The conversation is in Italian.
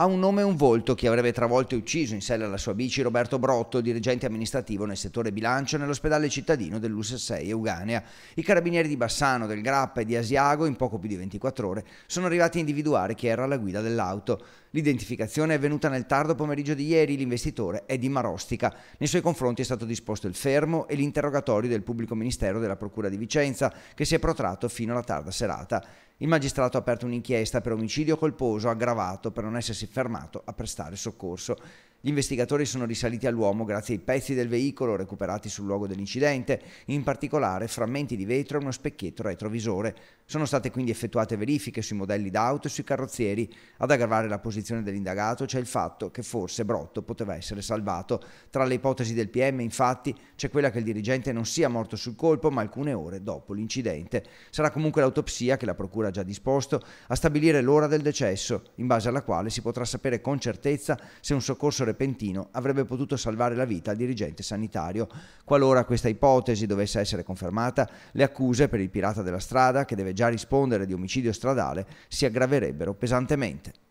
ha un nome e un volto che avrebbe travolto e ucciso in sella alla sua bici Roberto Brotto, dirigente amministrativo nel settore bilancio nell'ospedale cittadino dell'US6 Euganea. I carabinieri di Bassano, del Grappa e di Asiago, in poco più di 24 ore, sono arrivati a individuare chi era alla guida dell'auto. L'identificazione è avvenuta nel tardo pomeriggio di ieri, l'investitore è di Marostica. Nei suoi confronti è stato disposto il fermo e l'interrogatorio del pubblico ministero della Procura di Vicenza, che si è protratto fino alla tarda serata. Il magistrato ha aperto un'inchiesta per omicidio colposo aggravato per non essersi fermato a prestare soccorso. Gli investigatori sono risaliti all'uomo grazie ai pezzi del veicolo recuperati sul luogo dell'incidente, in particolare frammenti di vetro e uno specchietto retrovisore. Sono state quindi effettuate verifiche sui modelli d'auto e sui carrozzieri. Ad aggravare la posizione dell'indagato c'è il fatto che forse Brotto poteva essere salvato. Tra le ipotesi del PM, infatti, c'è quella che il dirigente non sia morto sul colpo, ma alcune ore dopo l'incidente. Sarà comunque l'autopsia che la procura ha già disposto a stabilire l'ora del decesso, in base alla quale si potrà sapere con certezza se un soccorso repentino avrebbe potuto salvare la vita al dirigente sanitario. Qualora questa ipotesi dovesse essere confermata, le accuse per il pirata della strada, che deve già rispondere di omicidio stradale, si aggraverebbero pesantemente.